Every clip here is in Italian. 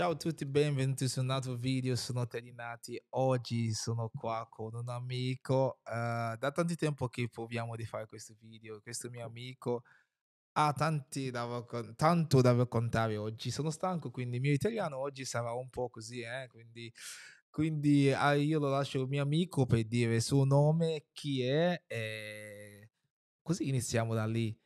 Ciao a tutti, benvenuti su un altro video, sono Terinati. Oggi sono qua con un amico. Uh, da tanto tempo che proviamo di fare questo video. Questo mio amico ha tanti da, tanto da raccontare oggi. Sono stanco, quindi il mio italiano oggi sarà un po' così, eh? quindi, quindi ah, io lo lascio al mio amico per dire il suo nome, chi è, e così iniziamo da lì.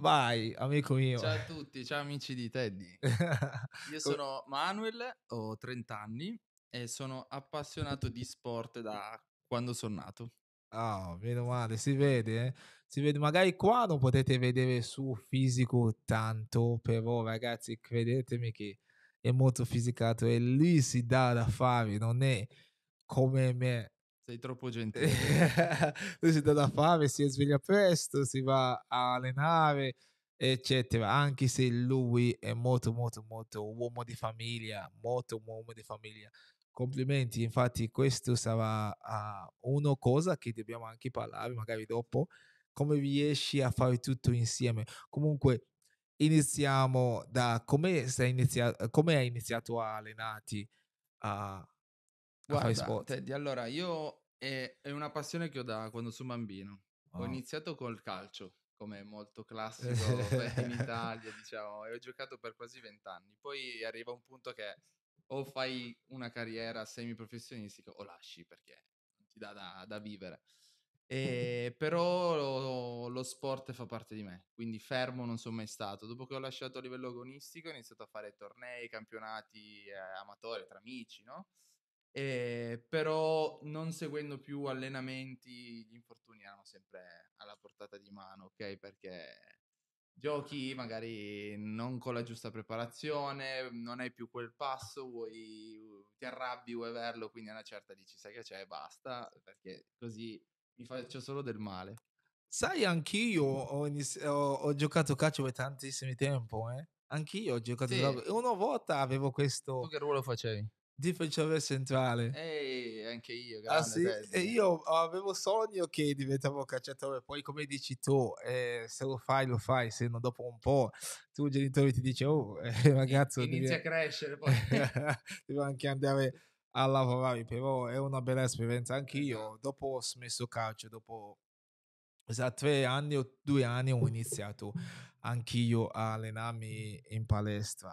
Vai, amico mio. Ciao a tutti, ciao amici di Teddy. Io sono Manuel, ho 30 anni e sono appassionato di sport da quando sono nato. Ah, oh, meno male, si vede, eh? si vede, magari qua non potete vedere il suo fisico tanto, però ragazzi credetemi che è molto fisicato e lì si dà da fare, non è come me sei troppo eh, gentile. Lui si dà da fame, si sveglia presto, si va a allenare, eccetera. Anche se lui è molto, molto, molto uomo di famiglia, molto uomo di famiglia. Complimenti, infatti questo sarà uh, una cosa che dobbiamo anche parlare magari dopo, come riesci a fare tutto insieme. Comunque iniziamo da come, sei iniziato, come hai iniziato a allenarti. Uh, Guarda, Teddy, allora io è, è una passione che ho da quando sono bambino. Wow. Ho ah. iniziato col calcio, come molto classico in Italia, diciamo, e ho giocato per quasi vent'anni. Poi arriva un punto che o fai una carriera semiprofessionistica o lasci perché non ti dà da, da vivere. E, però lo, lo, sport fa parte di me, quindi fermo non sono mai stato. Dopo che ho lasciato a livello agonistico ho iniziato a fare tornei, campionati eh, amatori tra amici, no? eh, però non seguendo più allenamenti gli infortuni erano sempre alla portata di mano, ok? Perché giochi magari non con la giusta preparazione, non hai più quel passo, vuoi, uh, ti arrabbi, vuoi averlo, quindi a una certa dici sai che c'è e basta, perché così mi faccio solo del male. Sai, anch'io ho, inizi- ho, ho giocato calcio per tantissimo tempo, eh? Anch'io ho giocato. Sì. Una volta avevo questo. Tu che ruolo facevi? difensore centrale. Ehi, anche io, ah, sì? E io avevo sogno che diventavo calciatore, poi come dici tu, eh, se lo fai lo fai, se no dopo un po' tu genitore, ti dice "Oh, eh, ragazzo, inizia devi... a crescere poi devo anche andare a lavorare", però è una bella esperienza eh, anche io, dopo ho smesso calcio, dopo da tre anni o due anni ho iniziato anch'io a allenarmi in palestra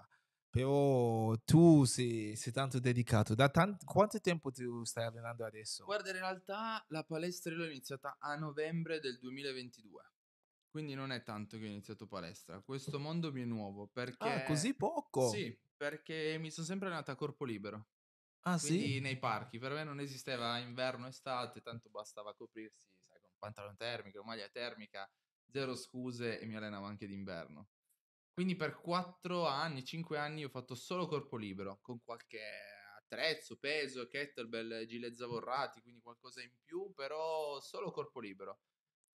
però tu sei, sei tanto dedicato. Da tant- quanto tempo tu stai allenando adesso? Guarda, in realtà la palestra l'ho iniziata a novembre del 2022. Quindi non è tanto che ho iniziato palestra. Questo mondo mi è nuovo perché... Ah, così poco? Sì, perché mi sono sempre allenato a corpo libero. Ah, quindi sì? nei parchi. Per me non esisteva inverno, estate, tanto bastava coprirsi, sai, con pantalone termico, maglia termica, zero scuse e mi allenavo anche d'inverno. Quindi per 4 anni, 5 anni ho fatto solo corpo libero, con qualche attrezzo, peso, kettlebell, gilet zavorrati, quindi qualcosa in più, però solo corpo libero.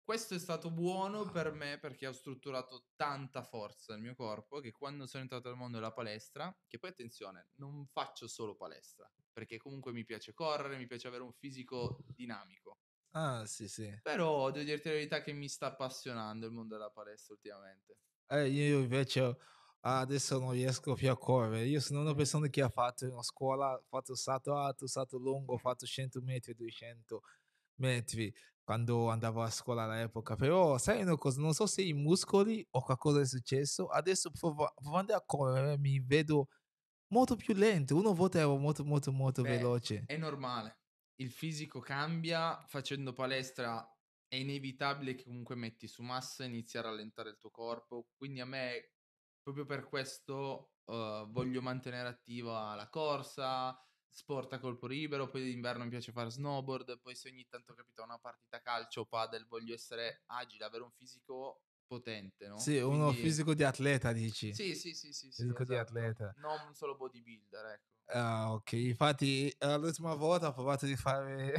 Questo è stato buono ah. per me perché ho strutturato tanta forza nel mio corpo che quando sono entrato al mondo della palestra, che poi attenzione, non faccio solo palestra, perché comunque mi piace correre, mi piace avere un fisico dinamico. Ah, sì, sì. Però devo dirti la verità che mi sta appassionando il mondo della palestra ultimamente. Eh, ah, io invece adesso non riesco più a correre. Io sono una persona che ha fatto una scuola, ha fatto salto alto, salto lungo, ha fatto 100 metri, 200 metri quando andavo a scuola all'epoca. Però sai una cosa, non so se i muscoli o qualcosa è successo. Adesso prov- provando a correre mi vedo molto più lento. Una volta ero molto molto molto Beh, veloce. È normale. Il fisico cambia facendo palestra è inevitabile che comunque metti su massa e inizi a rallentare il tuo corpo. Quindi a me, proprio per questo, uh, voglio mantenere attiva la corsa, sport a colpo libero, poi d'inverno mi piace fare snowboard, poi se ogni tanto capita una partita calcio o padel voglio essere agile, avere un fisico potente, no? Sì, Quindi... uno fisico di atleta, dici? Sì, sì, sì, sì, sì fisico esatto. di atleta. Non solo bodybuilder, ecco. Ah, ok, infatti l'ultima volta ho provato di fare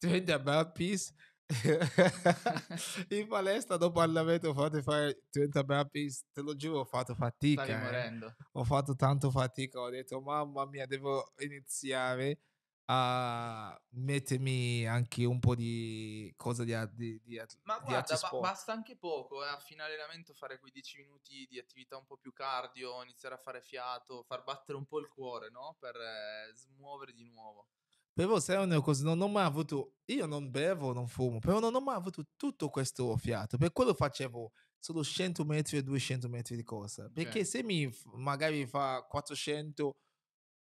20 burpees in palestra dopo allenamento fate fare 30 burpees te lo giuro ho fatto fatica eh. morendo ho fatto tanto fatica ho detto mamma mia devo iniziare a mettermi anche un po' di cose di, di, di ma di guarda ba- basta anche poco eh, a fine allenamento fare quei 10 minuti di attività un po' più cardio iniziare a fare fiato far battere un po' il cuore no? per eh, smuovere di nuovo però se è una cosa, non ho mai avuto, io non bevo, non fumo, però non ho mai avuto tutto questo fiato, per quello facevo solo 100 metri e 200 metri di corsa, perché okay. Certo. se mi magari fa 400,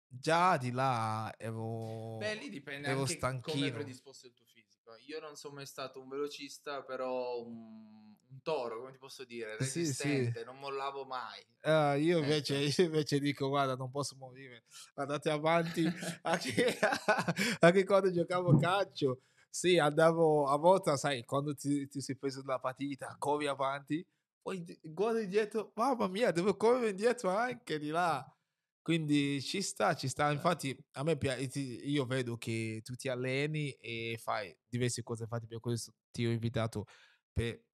già di là ero, Beh, lì dipende ero anche stanchino. come predisposto il tuo figlio io non sono mai stato un velocista, però un, un toro, come ti posso dire, resistente, sì, sì. non mollavo mai. Ah, io, eh. invece, io, invece, dico, guarda, non posso morire, andate avanti. anche, anche quando giocavo calcio, sì, andavo a volta, sai, quando ti, ti sei preso dalla partita, corri avanti, poi guardi indietro, mamma mia, devo correre indietro anche di là. Quindi ci sta, ci sta. Infatti, a me piace, io vedo che tu ti alleni e fai diverse cose. Infatti, per questo ti ho invitato per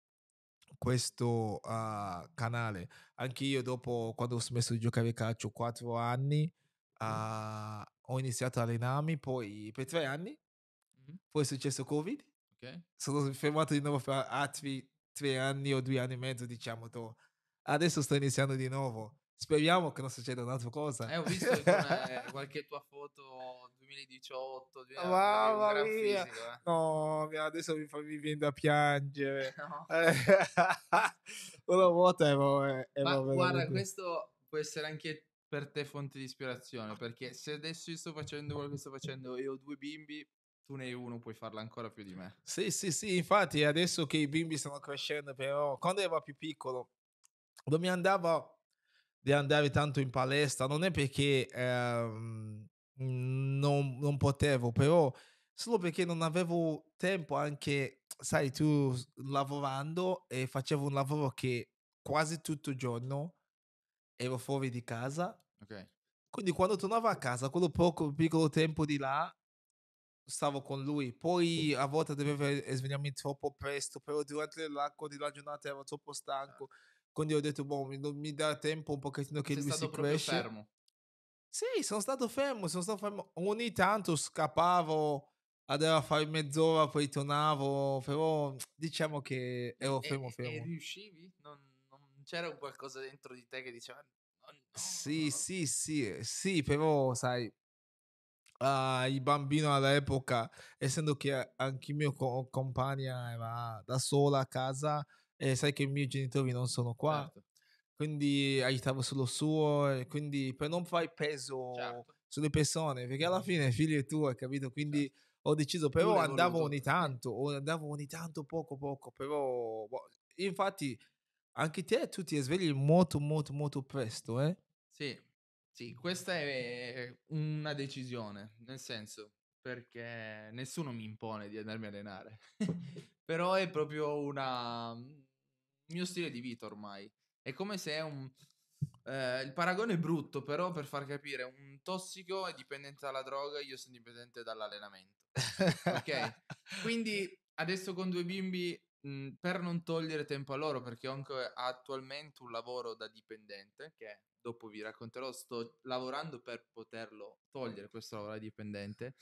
questo uh, canale. Anche io, dopo, quando ho smesso di giocare a calcio, 4 anni, uh, ho iniziato a allenarmi. Poi, per 3 anni, mm-hmm. poi è successo Covid. Okay. Sono fermato di nuovo per altri 3 anni o 2 anni e mezzo, diciamo. To. Adesso sto iniziando di nuovo Speriamo che non succeda un'altra cosa. Eh, ho visto come, eh, qualche tua foto 2018. 2018 Mamma mia! Fisico, eh. No, adesso mi, fa, mi viene da piangere. No. una volta ero, ero Ma veramente... guarda, questo può essere anche per te fonte di ispirazione, perché se adesso io sto facendo quello che sto facendo e ho due bimbi, tu ne hai uno, puoi farla ancora più di me. Sì, sì, sì, infatti adesso che i bimbi stanno crescendo, però quando ero più piccolo non mi andava di andare tanto in palestra, non è perché ehm, non, non, potevo, però solo perché non avevo tempo anche, sai, tu lavorando e facevo un lavoro che quasi tutto il giorno ero fuori di casa. Okay. Quindi quando tornavo a casa, quello poco, piccolo tempo di là, stavo con lui. Poi a volte dovevo svegliarmi troppo presto, però durante l'arco della giornata ero troppo stanco. Ah quindi ho detto, boh, mi, mi dà tempo un pochettino che lui si cresce. fermo. Sì, sono stato fermo, sono stato fermo. Ogni tanto scappavo, andavo a fare mezz'ora, poi tornavo, però diciamo che ero fermo, fermo. E, e riuscivi? Non, non, c'era qualcosa dentro di te che diceva... Oh, no, sì, no. sì, sì, eh, sì, però sai, uh, il bambino all'epoca, essendo che anche mio co- compagna era da sola a casa, e sai che i miei genitori non sono qua, certo. quindi aiutavo solo suo, quindi per non fare peso certo. sulle persone, perché alla fine figlio è tuo, capito? Quindi certo. ho deciso, però andavo voluto. ogni tanto, andavo ogni tanto poco poco, però boh, infatti anche te tu ti svegli molto molto molto presto, eh? Sì. Sì, questa è una decisione, nel senso, perché nessuno mi impone di andarmi a allenare, però è proprio una, mio stile di vita ormai. È come se è un... Eh, il paragone è brutto, però per far capire, un tossico è dipendente dalla droga, io sono dipendente dall'allenamento. ok? Quindi adesso con due bimbi, mh, mm, per non togliere tempo a loro, perché ho anche attualmente un lavoro da dipendente, che dopo vi racconterò, sto lavorando per poterlo togliere questo lavoro da dipendente.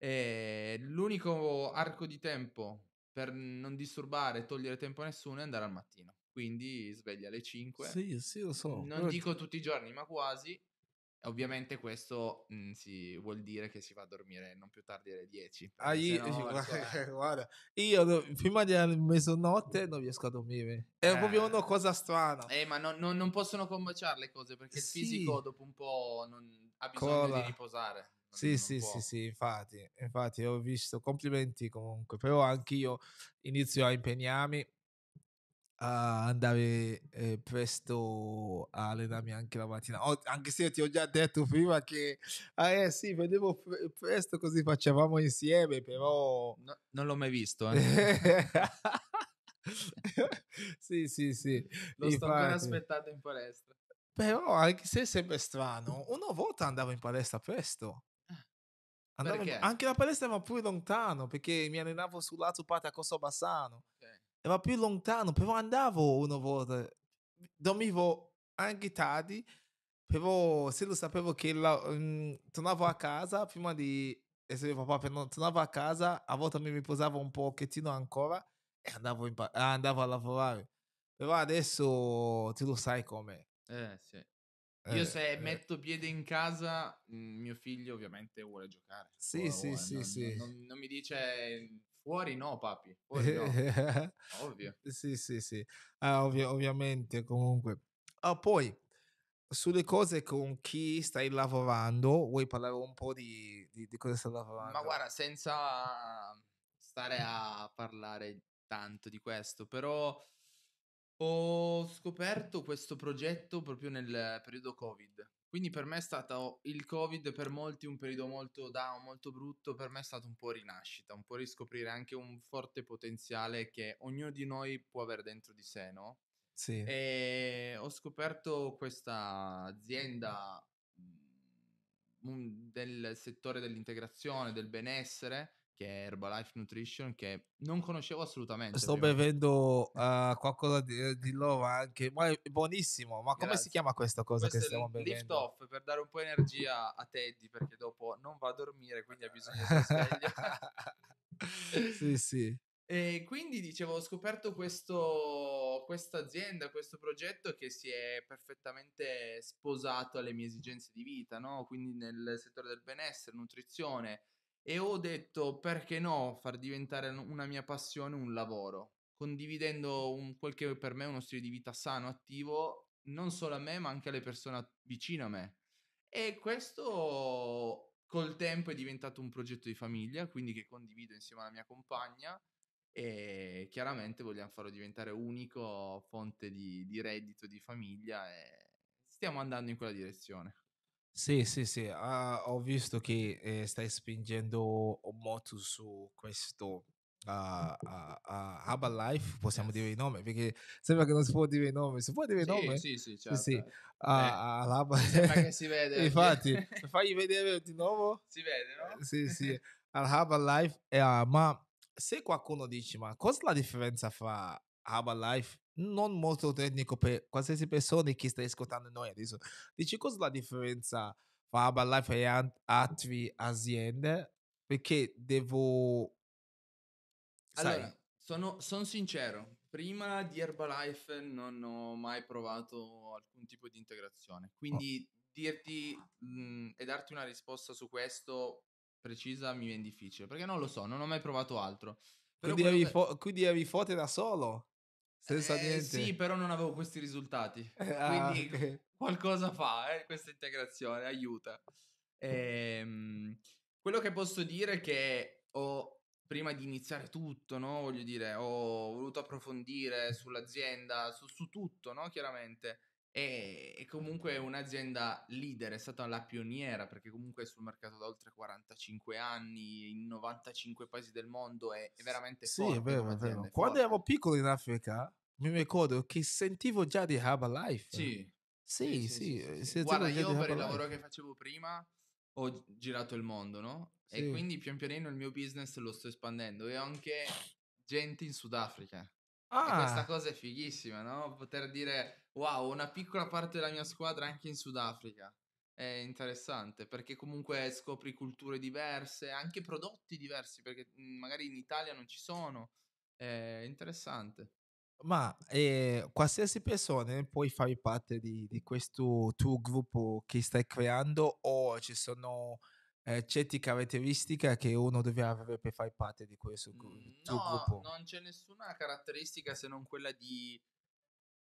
E l'unico arco di tempo per non disturbare, e togliere tempo a nessuno è andare al mattino quindi sveglia alle 5. Sì, sì, lo so. Non Però dico ti... tutti i giorni, ma quasi. Ovviamente questo mh, mhmm, sì, vuol dire che si va a dormire non più tardi alle 10. Ah, io, no, guarda, è... guarda, io prima di mezzanotte non riesco a dormire. È eh, proprio una cosa strana. Eh, ma no, no, non possono combaciare le cose perché sì. il fisico dopo un po' non, ha bisogno Cola. di riposare. Sì, sì, può. sì, sì, infatti, infatti ho visto, complimenti comunque, però anch'io inizio a impegnarmi a andare eh, presto a allenarmi anche la mattina. Ho, anche se ti ho già detto prima che ah, eh, sì, vedevo pre- presto così facevamo insieme, però no, non l'ho mai visto. Eh. sì, sì, sì. Lo Infatti. sto ancora aspettando in palestra. Però anche se sembra strano, una volta andavo in palestra presto. Ah. Andavo anche la palestra ma pure lontano perché mi allenavo sul lato parte a Cosso Bassano era più lontano, però andavo una volta, dormivo anche tardi, però se lo sapevo che la, um, tornavo a casa prima di essere papà, però tornavo a casa, a volte mi riposavo un pochettino ancora e andavo, in, ah, andavo a lavorare. Però adesso tu lo sai com'è. Eh sì. Io eh, se eh. metto piede in casa, mm, mio figlio ovviamente vuole giocare. Sì, sì, vuole. sì, non, sì. non, non, mi dice Fuori no, papi. Fuori no. Ovvio. Sì, sì, sì. Ah, ovvio, ovviamente, comunque. Ah, poi, sulle cose con chi stai lavorando, vuoi parlare un po' di, di, di cosa stai lavorando? Ma guarda, senza mhmm, stare a parlare tanto di questo, però ho scoperto questo progetto proprio nel periodo Covid. Quindi per me è stato il Covid per molti un periodo molto down, molto brutto, per me è stato un po' rinascita, un po' riscoprire anche un forte potenziale che ognuno di noi può avere dentro di sé, no? Sì. E ho scoperto questa azienda mm, del settore dell'integrazione, del benessere, che è Herbalife Nutrition, che non conoscevo assolutamente. Sto prima. bevendo uh, qualcosa di, eh, di loro anche, ma è buonissimo. Ma Grazie. come si chiama questa cosa questo che stiamo bevendo? Lift off per dare un po' energia a Teddy, perché dopo non va a dormire, quindi ha bisogno di sveglia. sì, sì. E quindi dicevo, ho scoperto questa azienda, questo progetto che si è perfettamente sposato alle mie esigenze di vita, no? quindi nel settore del benessere, nutrizione, e ho detto perché no far diventare una mia passione un lavoro, condividendo un, quel che per me è uno stile di vita sano, attivo, non solo a me ma anche alle persone vicine a me. E questo col tempo è diventato un progetto di famiglia, quindi che condivido insieme alla mia compagna e chiaramente vogliamo farlo diventare unico, fonte di, di reddito di famiglia e stiamo andando in quella direzione. Sì, sì, sì, ah, ho visto che eh, stai spingendo molto su questo a, ah, a, ah, a ah, Hubble Life, possiamo yes. dire il nome, perché sembra che non si può dire il nome, si può dire il sì, nome? Sì, sì, certo. sì, sì. Certo. Eh, ah, eh, Sembra che si vede. Infatti, fagli vedere di nuovo. Si vede, no? Eh, sì, sì, al Hubble Life, eh, ma se qualcuno dice, ma cosa la differenza fra Hubble Life non molto tecnico per qualsiasi persona che sta ascoltando noi adesso. Dici cosa è la differenza fra Herbalife e altre aziende? Perché devo... Allora, sono, sono sincero, prima di Herbalife non ho mai provato alcun tipo di integrazione, ah. quindi oh. dirti mh, mhmm, e darti una risposta su questo precisa mi viene difficile, perché non lo so, non ho mai provato altro. Però quindi, eri fo- quindi avevi foto da solo? Senza eh, niente. Sì, però non avevo questi risultati. Ah, Quindi okay. qualcosa fa eh, questa integrazione, aiuta. Ehm, quello che posso dire è che ho, prima di iniziare tutto, no? voglio dire, ho voluto approfondire sull'azienda, su, su tutto, no? chiaramente. E, e comunque è un'azienda leader, è stata la pioniera perché comunque è sul mercato da oltre 45 anni, in 95 paesi del mondo, è, è veramente sì, forte. È vero, è vero. Forte. Quando ero piccolo in Africa mi ricordo che sentivo già di Herbalife. Sì. Sì, sì, sì, sì, sì. Guarda, io per il lavoro che facevo prima ho girato il mondo, no? E quindi pian pianino il mio business lo sto espandendo e ho anche gente in Sudafrica. Ah. E questa ah. cosa è fighissima, no? Poter dire, wow, una piccola parte della mia squadra anche in Sudafrica. È interessante perché comunque scopri culture diverse, anche prodotti diversi, perché mhmm, magari in Italia non ci sono. È interessante. Ma eh, qualsiasi persona puoi fare parte di, di questo tuo gruppo che stai creando o ci sono eh, certi caratteristiche che uno deve avere per far parte di questo gru- mm, no, gruppo? No, non c'è nessuna caratteristica se non quella di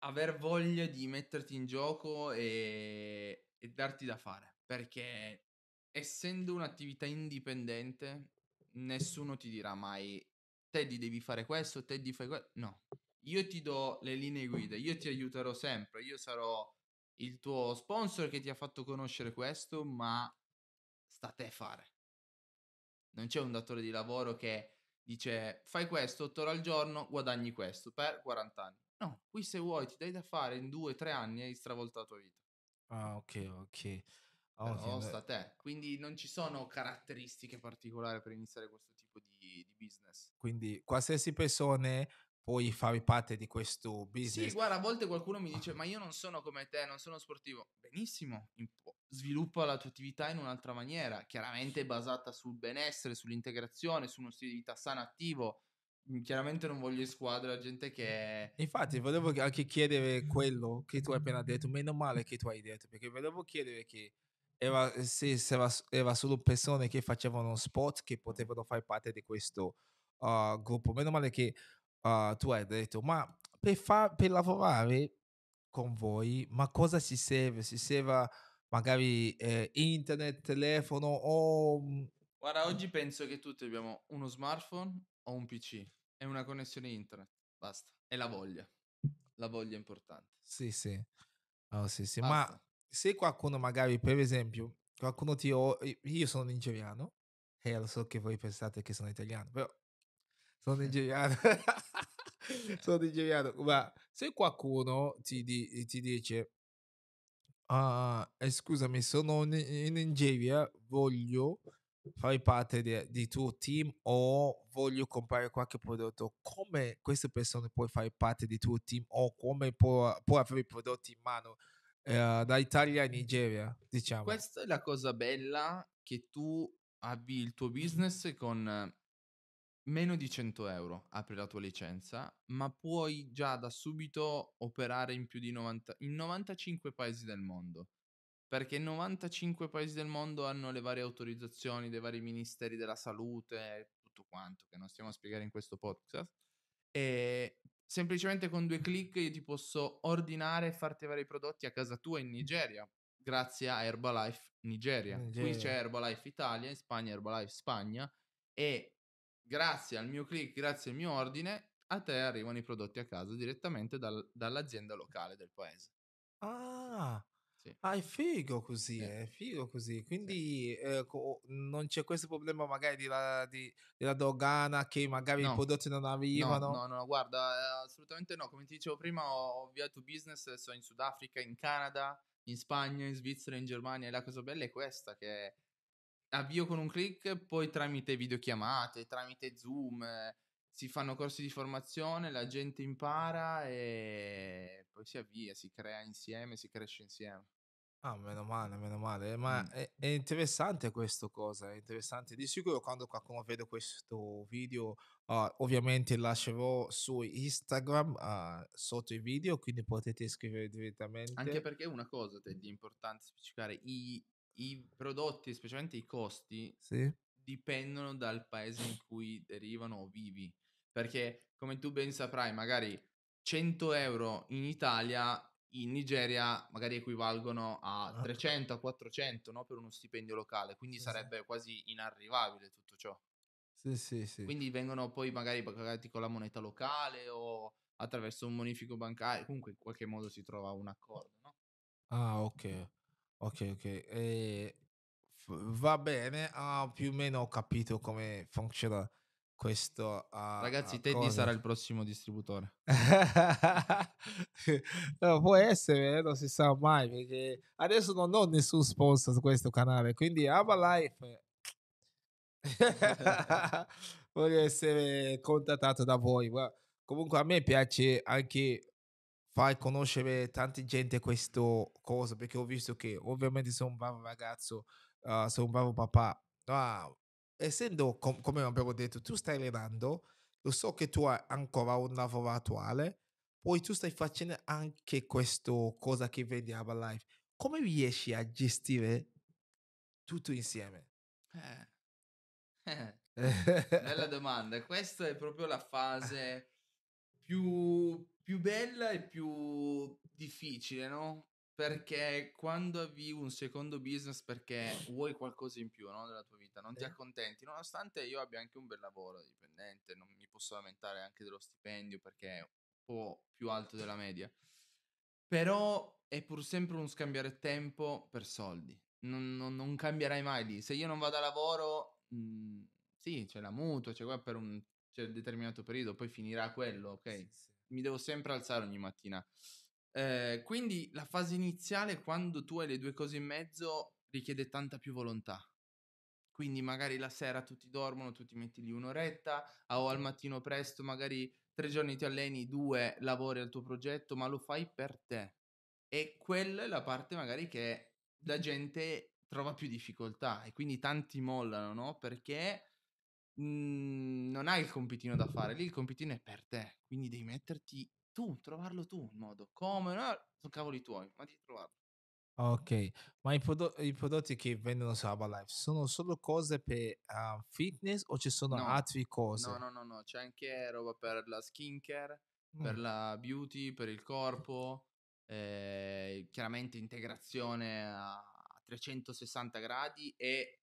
aver voglia di metterti in gioco e, e darti da fare, perché essendo un'attività indipendente nessuno ti dirà mai Teddy devi fare questo, Teddy fai questo, no. Io ti do le linee guida, io ti aiuterò sempre, io sarò il tuo sponsor che ti ha fatto conoscere questo, ma sta a te fare. Non c'è un datore di lavoro che dice fai questo 8 ore al giorno, guadagni questo per 40 anni. No, qui se vuoi ti dai da fare in 2-3 anni hai stravolto la tua vita. Ah, ok, ok. Oh, Però sta a te. Quindi non ci sono caratteristiche particolari per iniziare questo tipo di, di business. Quindi qualsiasi persona puoi fare parte di questo business. Sì, guarda, a volte qualcuno mi dice, ah. ma io non sono come te, non sono sportivo. Benissimo, sviluppa la tua attività in un'altra maniera, chiaramente basata sul benessere, sull'integrazione, su uno stile di vita sano attivo. Mhmm, chiaramente non voglio squadra la gente che... Infatti volevo anche chiedere quello che tu hai appena detto, meno male che tu hai detto, perché volevo chiedere che era, eh, se, se era, era solo persone che facevano sport che potevano fare parte di questo uh, gruppo, meno male che uh, tu hai detto, ma per, fa- per lavorare con voi, ma cosa si serve? Si serve magari eh, internet, telefono o... Mm, Guarda, eh. oggi penso che tutti abbiamo uno smartphone o un PC e una connessione internet, basta. E la voglia. La voglia è importante. Sì, sì. Oh, sì, sì. Ma se qualcuno magari, per esempio, qualcuno ti... Ho... Io sono nigeriano e lo so che voi pensate che sono italiano, però sono eh. nigeriano. sono eh. nigeriano. Ma se qualcuno ti, di, ti dice Ah, ah, eh, scusami, sono in, Nigeria, voglio fare parte de, di tuo team o voglio comprare qualche prodotto, come queste persone puoi fare parte di tuo team o come può, può avere i prodotti in mano eh, da Italia a Nigeria, diciamo. Questa è la cosa bella che tu avvi il tuo business con meno di 100 euro apri la tua licenza, ma puoi già da subito operare in più di 90, in 95 paesi del mondo. Perché 95 paesi del mondo hanno le varie autorizzazioni dei vari ministeri della salute, tutto quanto, che non stiamo a spiegare in questo podcast. E semplicemente con due clic io ti posso ordinare e farti avere i prodotti a casa tua in Nigeria, grazie a Herbalife Nigeria. Nigeria. Qui c'è Herbalife Italia, in Spagna Herbalife Spagna e grazie al mio click, grazie al mio ordine, a te arrivano i prodotti a casa direttamente dal, dall'azienda locale del paese. Ah, sì. ah è figo così, sì. è figo così. Quindi sì. eh, co- non c'è questo problema magari della, di, della dogana che magari no. i prodotti non arrivano. No, no, no, guarda, eh, assolutamente no. Come ti dicevo prima, ho avviato business, sono in Sudafrica, in Canada, in Spagna, in Svizzera, in Germania e la cosa bella è questa che... È avvio con un click, poi tramite videochiamate, tramite Zoom, eh, si fanno corsi di formazione, la gente impara e poi si avvia, si crea insieme, si cresce insieme. Ah, meno male, meno male, ma mm. è, è, interessante questa cosa, è interessante. Di sicuro quando qualcuno vede questo video, uh, ovviamente lascerò su Instagram uh, sotto i video, quindi potete scrivere direttamente. Anche perché una cosa è di importante specificare, i, i prodotti, specialmente i costi, sì. dipendono dal paese in cui derivano o vivi. Perché, come tu ben saprai, magari 100 euro in Italia, in Nigeria magari equivalgono a 300, ah, a 400 no? per uno stipendio locale, quindi sì, sarebbe sì. quasi inarrivabile tutto ciò. Sì, sì, sì. Quindi vengono poi magari pagati con la moneta locale o attraverso un bonifico bancario, comunque in qualche modo si trova un accordo, no? Ah, ok. Ok, ok. E ehm, va bene, ah, più o meno ho capito come funziona questo ah, Ragazzi, ah, Teddy sarà il prossimo distributore. No, può essere, eh, non si sa mai, perché adesso non ho nessun sponsor su questo canale, quindi Ava Life voglio essere contattato da voi. Ma comunque a me piace anche far conoscere tante gente questo cosa, perché ho visto che ovviamente sei un bravo ragazzo, uh, sei un bravo papà, ma essendo, com- come abbiamo detto, tu stai allenando, lo so che tu hai ancora un lavoro attuale, poi tu stai facendo anche questo cosa che vedi a Life. Come riesci a gestire tutto insieme? Eh. Bella domanda. Questa è proprio la fase più, più bella e più difficile, no? Perché quando avvii un secondo business perché vuoi qualcosa in più no, nella tua vita, non ti accontenti, nonostante io abbia anche un bel lavoro dipendente, non mi posso lamentare anche dello stipendio perché è un po' più alto della media, però è pur sempre uno scambiare tempo per soldi, non, non, non cambierai mai lì, se io non vado a lavoro, mh, mm, sì, c'è la mutua, c'è qua per un cioè un determinato periodo, poi finirà quello, ok? Sì, sì. Mi devo sempre alzare ogni mattina. Eh, quindi la fase iniziale, quando tu hai le due cose in mezzo, richiede tanta più volontà. Quindi magari la sera tutti dormono, tu ti metti lì un'oretta, o al mattino presto, magari tre giorni ti alleni, due lavori al tuo progetto, ma lo fai per te. E quella è la parte magari che la gente trova più difficoltà e quindi tanti mollano, no? Perché Mhmm, non hai il compitino da fare, lì il compitino è per te, quindi devi metterti tu, trovarlo tu in modo, come, no, sono cavoli tuoi, ma devi trovarlo. Ok, ma i, prodo- i, prodotti che vendono su Abalife sono solo cose per uh, fitness o ci sono no. altre cose? No, no, no, no, c'è anche roba per la skincare, mm. per la beauty, per il corpo, eh, chiaramente integrazione a 360 gradi e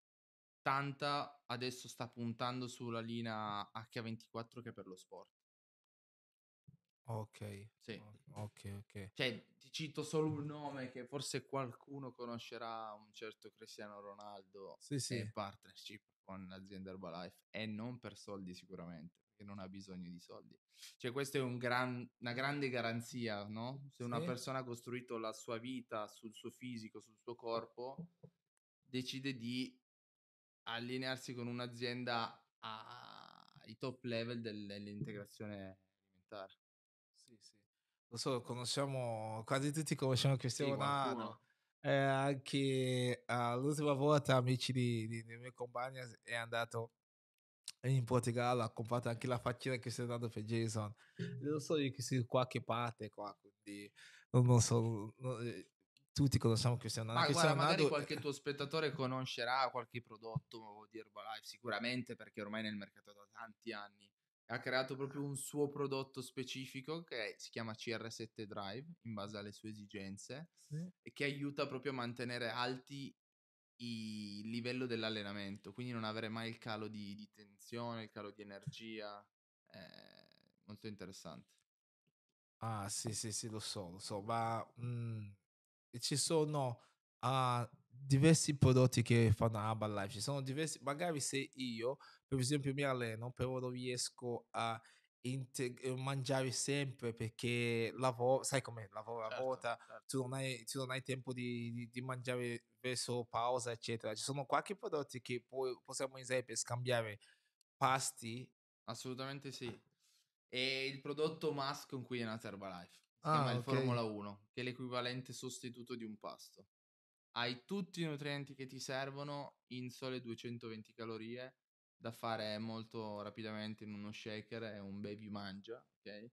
80 adesso sta puntando sulla linea H24 che è per lo sport. Ok. Sì. Ok, ok. Cioè, ti cito solo un nome che forse qualcuno conoscerà, un certo Cristiano Ronaldo. Sì, sì. In partnership con l'azienda Herbalife e non per soldi sicuramente, perché non ha bisogno di soldi. Cioè, questa è un gran, una grande garanzia, no? Se sì. una persona ha costruito la sua vita sul suo fisico, sul suo corpo, decide di allinearsi con un'azienda ai top level dell'integrazione alimentare. Sì, sì. Lo so, conosciamo, quasi tutti conosciamo Cristiano sì, Nano. Eh, anche uh, l'ultima volta, amici di, di, di mio compagno, è andato in Portogallo, ha comprato anche la faccina che stai dando per Jason. Non so io che si qualche parte qua, quindi non, so, non, eh, tutti conosciamo Cristiano Ronaldo. Ma Cristiano guarda, Ronaldo... magari qualche tuo spettatore conoscerà qualche prodotto di Herbalife, sicuramente, perché ormai è nel mercato da tanti anni. Ha creato proprio un suo prodotto specifico che si chiama CR7 Drive, in base alle sue esigenze, sì. e che aiuta proprio a mantenere alti il livello dell'allenamento, quindi non avere mai il calo di, di tensione, il calo di energia. È molto interessante. Ah, sì, sì, sì, lo so, lo so, ma... Mh mm, ci sono uh, diversi prodotti che fanno Urban Life, ci sono diversi, magari se io per esempio mi alleno, però non riesco a integ- eh, mangiare sempre perché lavoro, sai come lavoro certo, a volta, certo. tu, non hai, tu non hai tempo di, di, di, mangiare verso pausa, eccetera. Ci sono qualche prodotti che poi possiamo usare per scambiare pasti? Assolutamente sì. E il prodotto mask con cui è nata Herbalife ah, okay. il Formula 1, che è l'equivalente sostituto di un pasto. Hai tutti i nutrienti che ti servono in sole 220 calorie da fare molto rapidamente in uno shaker è un baby mangia, ok?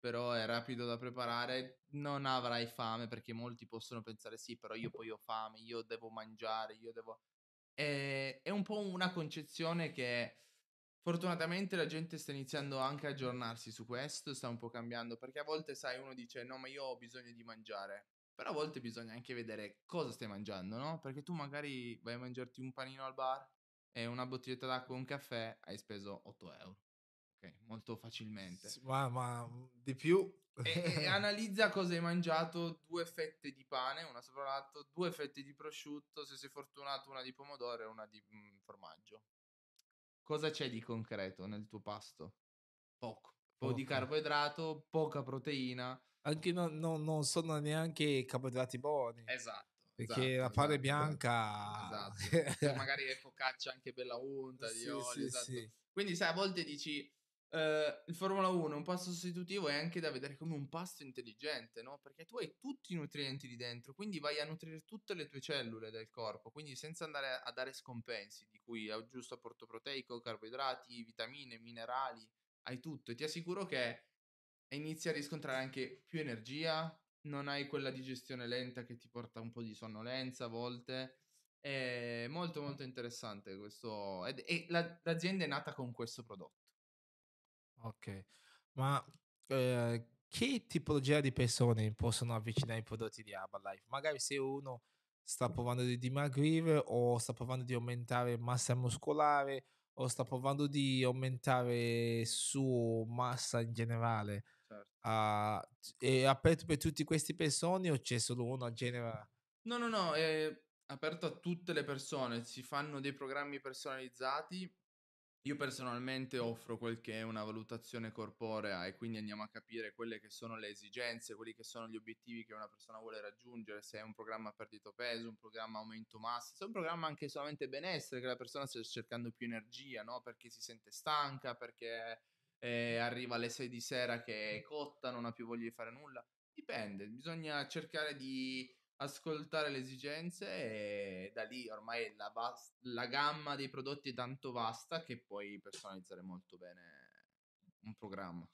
Però è rapido da preparare, non avrai fame perché molti possono pensare sì, però io poi ho fame, io devo mangiare, io devo... È, è un po' una concezione che Fortunatamente la gente sta iniziando anche a aggiornarsi su questo, sta un po' cambiando, perché a volte sai, uno dice no, ma io ho bisogno di mangiare. Però a volte bisogna anche vedere cosa stai mangiando, no? Perché tu magari vai a mangiarti un panino al bar e una bottiglietta d'acqua e un caffè, hai speso 8 euro. Ok, molto facilmente. ma, ma mm, di più. e, e analizza cosa hai mangiato, due fette di pane, una sopra l'altro, due fette di prosciutto, se sei fortunato una di pomodoro e una di mm, formaggio. Cosa c'è di concreto nel tuo pasto? Poco. Un po' di carboidrato, poca proteina. Anche no, no, non sono neanche carboidrati buoni. Esatto. Perché esatto, la pane esatto, bianca... Esatto. Cioè, magari è focaccia anche bella unta, sì, olio, sì, esatto. sì. Quindi sai, a volte dici Uh, il Formula 1, è un pasto sostitutivo è anche da vedere come un pasto intelligente, no? Perché tu hai tutti i nutrienti lì dentro, quindi vai a nutrire tutte le tue cellule del corpo, quindi senza andare a, dare scompensi, di cui hai giusto apporto proteico, carboidrati, vitamine, minerali, hai tutto e ti assicuro che inizi a riscontrare anche più energia, non hai quella digestione lenta che ti porta un po' di sonnolenza a volte. È molto molto interessante questo e l'azienda è nata con questo prodotto. Ok, ma eh, che tipologia di persone possono avvicinare i prodotti di Herbalife? Magari se uno sta provando di dimagrire o sta provando di aumentare massa muscolare o sta provando di aumentare sua massa in generale. Certo. Ah, è aperto per tutte queste persone o c'è solo uno a genera? No, no, no, è aperto a tutte le persone, si fanno dei programmi personalizzati io personalmente offro quel che è una valutazione corporea e quindi andiamo a capire quelle che sono le esigenze, quelli che sono gli obiettivi che una persona vuole raggiungere, se è un programma perdito peso, un programma aumento massa, se è un programma anche solamente benessere, che la persona sta cercando più energia, no? Perché si sente stanca, perché eh, arriva alle 6 di sera che è cotta, non ha più voglia di fare nulla. Dipende, bisogna cercare di ascoltare le esigenze e da lì ormai la, vast- la gamma dei prodotti è tanto vasta che puoi personalizzare molto bene un programma.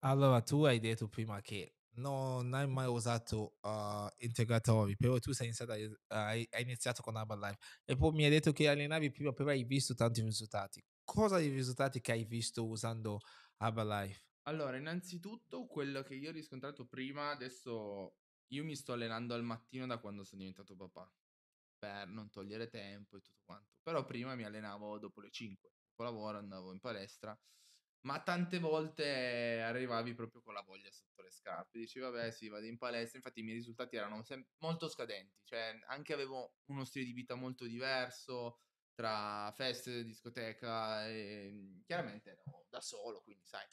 Allora, tu hai detto prima che non hai mai usato uh, integratori, però tu sei iniziato, uh, hai, iniziato con Abba Live e poi mi hai detto che allenavi prima, però hai visto tanti risultati. Cosa i risultati che hai visto usando Abba Live? Allora, innanzitutto quello che io ho riscontrato prima, adesso io mi sto allenando al mattino da quando sono diventato papà, per non togliere tempo e tutto quanto. Però prima mi allenavo dopo le 5, dopo lavoro andavo in palestra, ma tante volte arrivavi proprio con la voglia sotto le scarpe. Dicevi, vabbè, sì, vado in palestra. Infatti i miei risultati erano sem- molto scadenti, cioè anche avevo uno stile di vita molto diverso tra feste, discoteca e ehm, chiaramente ero da solo, quindi sai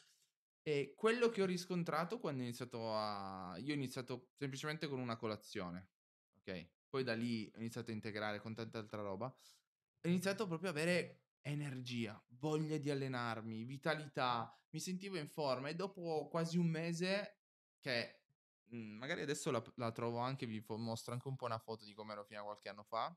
e quello che ho riscontrato quando ho iniziato a... Io ho iniziato semplicemente con una colazione, ok? Poi da lì ho iniziato a integrare con tanta altra roba. Ho iniziato proprio a avere energia, voglia di allenarmi, vitalità, mi sentivo in forma e dopo quasi un mese che mhmm, magari adesso la, la, trovo anche, vi mostro anche un po' una foto di come ero fino a qualche anno fa.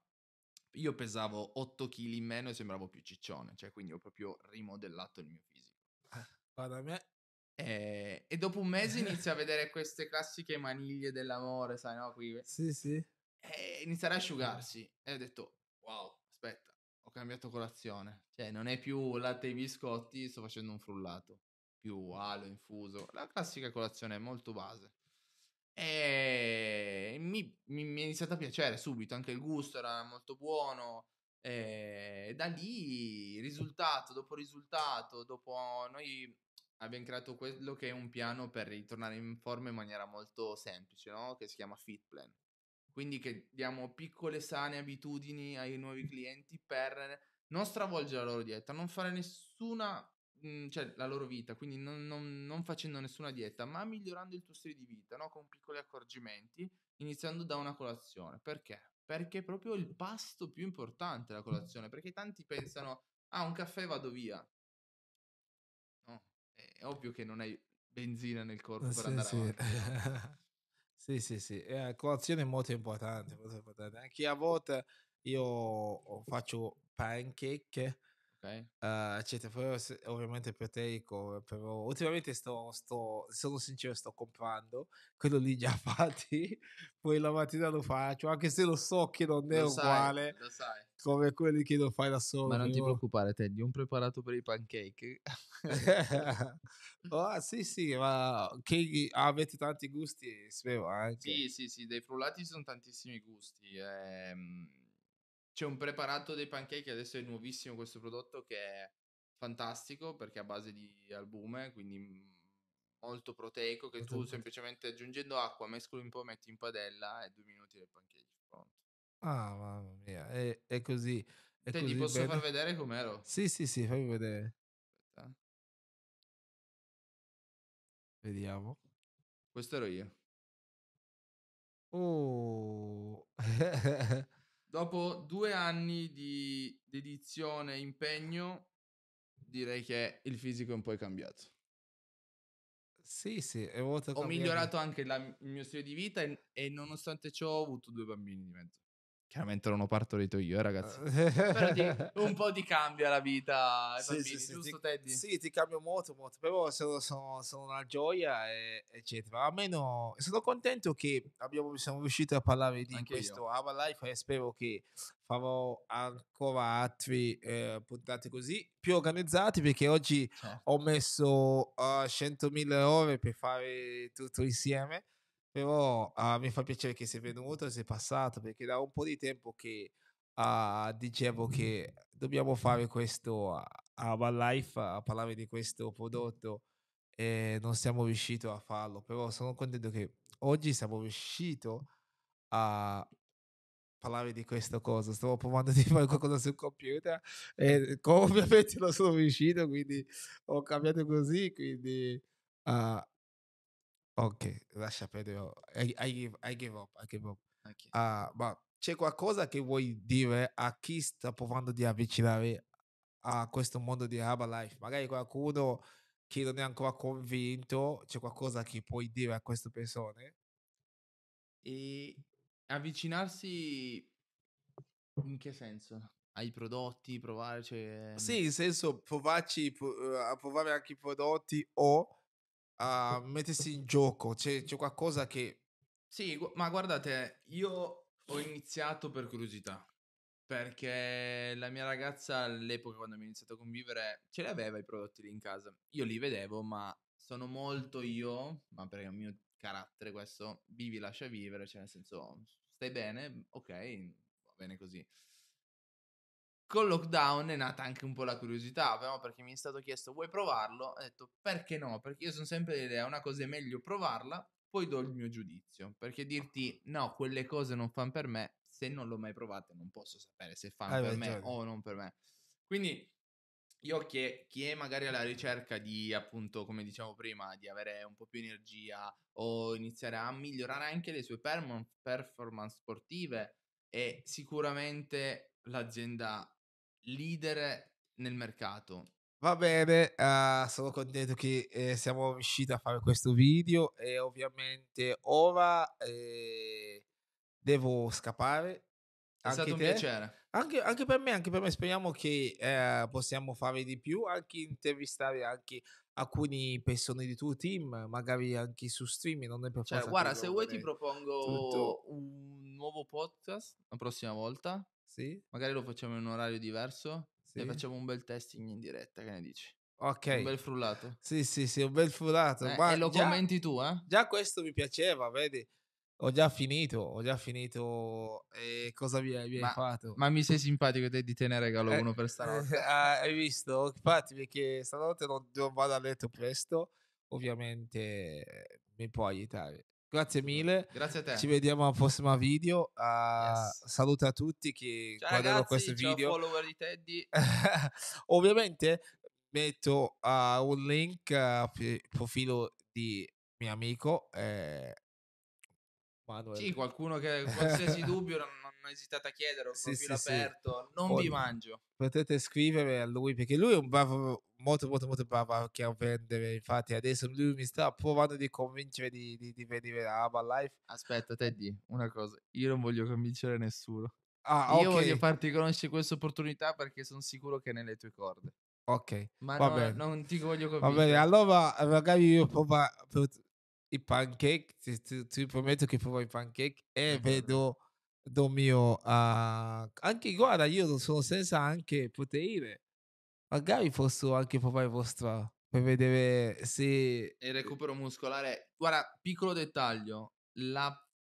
Io pesavo 8 kg in meno e sembravo più ciccione, cioè quindi ho proprio rimodellato il mio fisico. Eh, guarda, a me e, eh, e dopo un mese inizia a vedere queste classiche maniglie dell'amore, sai, no? Qui. Sì, sì. E eh, inizierà a asciugarsi. E ho detto, wow, aspetta, ho cambiato colazione. Cioè, non è più latte e biscotti, sto facendo un frullato. Più alo infuso. La classica colazione è molto base. E eh, mi, mi, mi, è iniziato a piacere subito, anche il gusto era molto buono. E da lì risultato dopo risultato, dopo noi abbiamo creato quello che è un piano per ritornare in forma in maniera molto semplice, no? che si chiama Fit Plan. Quindi che diamo piccole sane abitudini ai nuovi clienti per non stravolgere la loro dieta, non fare nessuna, mm, cioè la loro vita, quindi non, non, non, facendo nessuna dieta, ma migliorando il tuo stile di vita, no? con piccoli accorgimenti, iniziando da una colazione. Perché? Perché è proprio il pasto più importante la colazione, perché tanti pensano, ah un caffè vado via, ovvio che non hai benzina nel corpo per andare sì. avanti. sì, sì, sì. Eh, colazione è molto importante, molto importante. Anche a volte io faccio pancake ok. Uh, ehm, eccetera. Cioè, poi ovviamente proteico, però ultimamente sto, sto, sono sincero, sto comprando quello lì già fatti, poi la mattina lo faccio, anche se lo so che non è lo uguale sai, come quelli che lo fai da solo. Ma non ti preoccupare, Teddy, un preparato per i pancake. oh, sì, sì, ma che avete tanti gusti, spero anche. Sì, sì, sì, dei frullati sono tantissimi gusti. Ehm c'è un preparato dei pancake, adesso è nuovissimo questo prodotto, che è fantastico perché è a base di albume, quindi mm, molto proteico, che tu esatto. semplicemente aggiungendo acqua, mescoli un po', metti in padella e due minuti del pancake pronto. Ah, mamma mia, è, è così. È Te così posso bene. far vedere com'ero? Sì, sì, sì, fammi vedere. Aspetta. Eh. Vediamo. Questo ero io. Oh, Dopo due anni di dedizione e impegno, direi che il fisico è un po' cambiato. Sì, sì, ho cambiare. migliorato anche la, il mio stile di vita e, e, nonostante ciò ho avuto due bambini di mezzo. Chiaramente non ho partorito io, eh, ragazzi. Però ti, un po' ti cambia la vita ai sì, bambini, sì, giusto, sì, Teddy? Sì, ti cambia molto, molto. Però sono, sono, sono una gioia, e, eccetera. Almeno sono contento che abbiamo, siamo riusciti a parlare di Anche questo Ava Life e spero che farò ancora altri eh, puntate così più organizzati perché oggi certo. ho messo uh, eh, 100.000 ore per fare tutto insieme però uh, mi fa piacere che sei venuto e sei passato perché da un po' di tempo che uh, dicevo che dobbiamo fare questo a uh, Life, a parlare di questo prodotto e non siamo riusciti a farlo, però sono contento che oggi siamo riusciti a parlare di questa cosa. Stavo provando di fare qualcosa sul computer e ovviamente non sono riuscito, quindi ho cambiato così, quindi uh, Ok, lascia perdere. Oh, I, I, give, I give up, I give up. Okay. Uh, ma c'è qualcosa che vuoi dire a chi sta provando di avvicinare a questo mondo di Herbalife? Magari qualcuno che non è ancora convinto, c'è qualcosa che puoi dire a queste persone? E avvicinarsi in che senso? Ai prodotti, provare? Cioè... Mm sì, in senso provarci, eh, provare anche i prodotti o a mettersi in gioco? C'è, c'è qualcosa che... Sì, gu- ma guardate, io ho iniziato per curiosità, perché la mia ragazza all'epoca quando abbiamo iniziato a convivere ce li aveva i prodotti lì in casa. Io li vedevo, ma sono molto io, ma perché è il mio carattere questo, vivi lascia vivere, cioè nel senso stai bene, ok, va bene così col lockdown è nata anche un po' la curiosità, però perché mi è stato chiesto vuoi provarlo? Ho detto perché no, perché io sono sempre l'idea una cosa è meglio provarla, poi do il mio giudizio, perché dirti no, quelle cose non fanno per me, se non l'ho mai provate non posso sapere se fanno eh, per me certo. o non per me. Quindi io che chi è magari alla ricerca di appunto, come diciamo prima, di avere un po' più energia o iniziare a migliorare anche le sue performance sportive, è sicuramente l'azienda leader nel mercato. Va bene, uh, sono contento che eh, siamo riusciti a fare questo video e ovviamente ora eh, devo scappare. È anche stato un te. piacere. Anche, anche, per me, anche per me speriamo che eh, possiamo fare di più, anche intervistare anche alcune persone di tuo team, magari anche su streaming, non è per cioè, Guarda, se vuoi ti propongo tutto. un nuovo podcast la prossima volta sì. Magari lo facciamo in un orario diverso sì. e facciamo un bel testing in diretta, che ne dici? Ok. Un bel frullato. Sì, sì, sì, un bel frullato. Eh, e lo già, commenti tu, eh? Già questo mi piaceva, vedi? Ho già finito, ho già finito. E cosa vi hai, mi ma, fatto? Ma mi sei simpatico te di te ne regalo eh, uno per stanotte. Eh, ah, hai visto? Infatti, perché stanotte non, non, vado a letto presto, ovviamente mi può aiutare. Grazie mille. Grazie a te. Ci vediamo al prossimo video. Uh, yes. Salute a tutti che ciao guardano questo video. Ciao follower di Teddy. Ovviamente metto uh, un link al uh, profilo di mio amico. Eh, Manuel. Sì, qualcuno che qualsiasi dubbio non esitate a chiedere, sì, profilo sì, aperto, sì. non Poi vi mangio. Potete scrivere a lui perché lui è un bravo, molto molto molto bravo anche a vendere, infatti adesso lui mi sta provando di convincere di, di, di venire a Aba Life. Aspetta Teddy, una cosa, io non voglio convincere nessuno. Ah, io okay. voglio farti conoscere questa opportunità perché sono sicuro che è nelle tue corde. Ok, ma va no, bene. non ti voglio convincere. Va bene, allora magari io provo i pancake, ti, ti, ti prometto che provo i pancake e ah, ah. vedo Dio mio, uh, anche guarda, io sono senza anche proteine. Magari posso anche provare vostra per vedere se... E eh, recupero muscolare. Guarda, piccolo dettaglio, la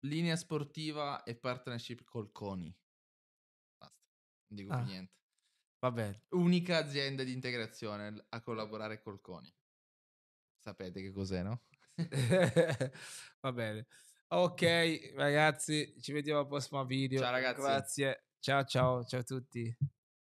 linea sportiva è partnership col CONI. Basta, non dico ah, niente. Va bene. Unica azienda di integrazione a eh. collaborare col CONI. Sapete che cos'è, no? va bene. Ok, ragazzi, ci vediamo al prossimo video. Ciao ragazzi. Grazie. Ciao ciao, ciao a tutti.